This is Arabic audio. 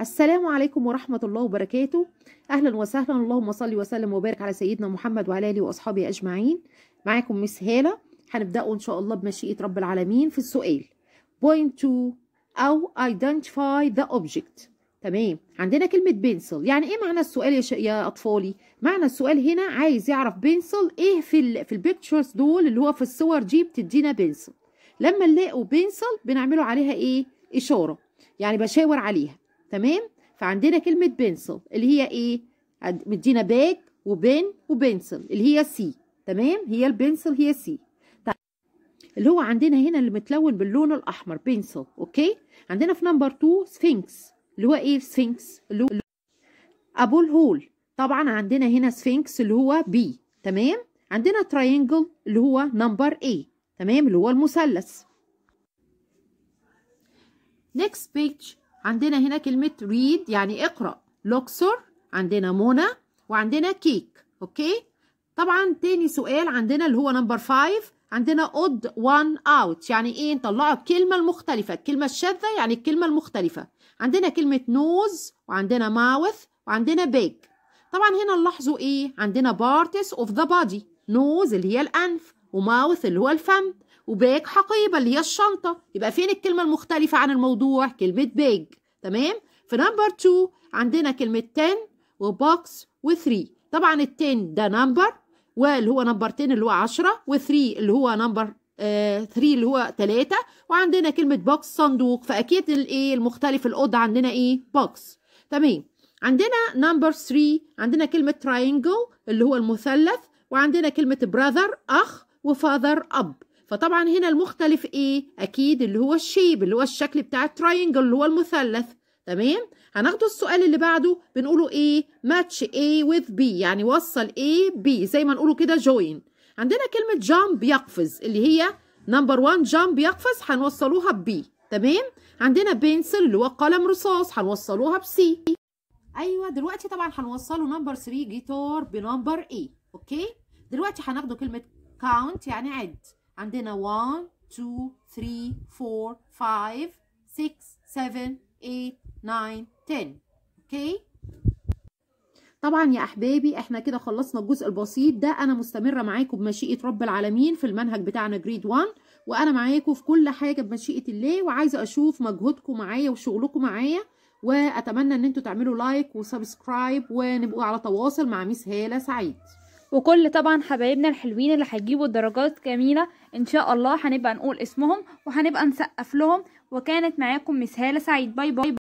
السلام عليكم ورحمة الله وبركاته أهلا وسهلا اللهم صل وسلم وبارك على سيدنا محمد وعلى آله وأصحابه أجمعين معاكم مس هالة هنبدأ إن شاء الله بمشيئة رب العالمين في السؤال point to أو identify the object تمام عندنا كلمة بنسل يعني إيه معنى السؤال يا, ش... يا أطفالي معنى السؤال هنا عايز يعرف بنسل إيه في ال... في البيكتشرز دول اللي هو في الصور دي بتدينا بنسل لما نلاقوا بنسل بنعمله عليها إيه إشارة يعني بشاور عليها تمام فعندنا كلمة بنسل اللي هي ايه مدينا باك وبن وبنسل اللي هي سي تمام هي البنسل هي سي طيب، اللي هو عندنا هنا اللي متلون باللون الاحمر بنسل اوكي عندنا في نمبر 2 سفنكس اللي هو ايه سفنكس اللي هو ابو الهول طبعا عندنا هنا سفنكس اللي هو بي تمام عندنا تراينجل اللي هو نمبر A تمام اللي هو المثلث next page عندنا هنا كلمة read يعني اقرأ لوكسور عندنا منى وعندنا كيك أوكي طبعا تاني سؤال عندنا اللي هو نمبر 5 عندنا odd one out يعني ايه نطلعوا الكلمة المختلفة الكلمة الشاذة يعني الكلمة المختلفة عندنا كلمة nose وعندنا mouth وعندنا big طبعا هنا نلاحظوا ايه عندنا parts of the body nose اللي هي الأنف وماوث اللي هو الفم وبيك حقيبة اللي هي الشنطة يبقى فين الكلمة المختلفة عن الموضوع كلمة بيج تمام في نمبر 2 عندنا كلمة 10 وبوكس و3 طبعا ال 10 ده نمبر واللي هو نمبر 10 اللي هو 10 و3 اللي هو نمبر 3 آه، اللي هو 3 وعندنا كلمة بوكس صندوق فأكيد الإيه المختلف الأوضة عندنا إيه بوكس تمام عندنا نمبر 3 عندنا كلمة تراينجل اللي هو المثلث وعندنا كلمة براذر أخ وفاذر اب فطبعا هنا المختلف ايه اكيد اللي هو الشيب اللي هو الشكل بتاع التراينجل اللي هو المثلث تمام هناخد السؤال اللي بعده بنقوله ايه ماتش ايه with بي يعني وصل ايه بي زي ما نقوله كده جوين عندنا كلمة جامب يقفز اللي هي نمبر 1 جامب يقفز هنوصلوها ببي تمام عندنا بنسل اللي هو قلم رصاص هنوصلوها بسي ايوه دلوقتي طبعا هنوصله نمبر 3 جيتار بنمبر ايه اوكي دلوقتي هناخده كلمة count يعني عد عندنا 1 2 3 4 5 6 7 8 9 10 اوكي طبعا يا احبابي احنا كده خلصنا الجزء البسيط ده انا مستمره معاكم بمشيئه رب العالمين في المنهج بتاعنا جريد 1 وانا معاكم في كل حاجه بمشيئه الله وعايزه اشوف مجهودكم معايا وشغلكم معايا واتمنى ان انتوا تعملوا لايك وسبسكرايب ونبقوا على تواصل مع ميس هاله سعيد وكل طبعا حبايبنا الحلوين اللي هيجيبوا درجات جميله ان شاء الله هنبقى نقول اسمهم وهنبقى نسقف لهم وكانت معاكم مسهاله سعيد باي باي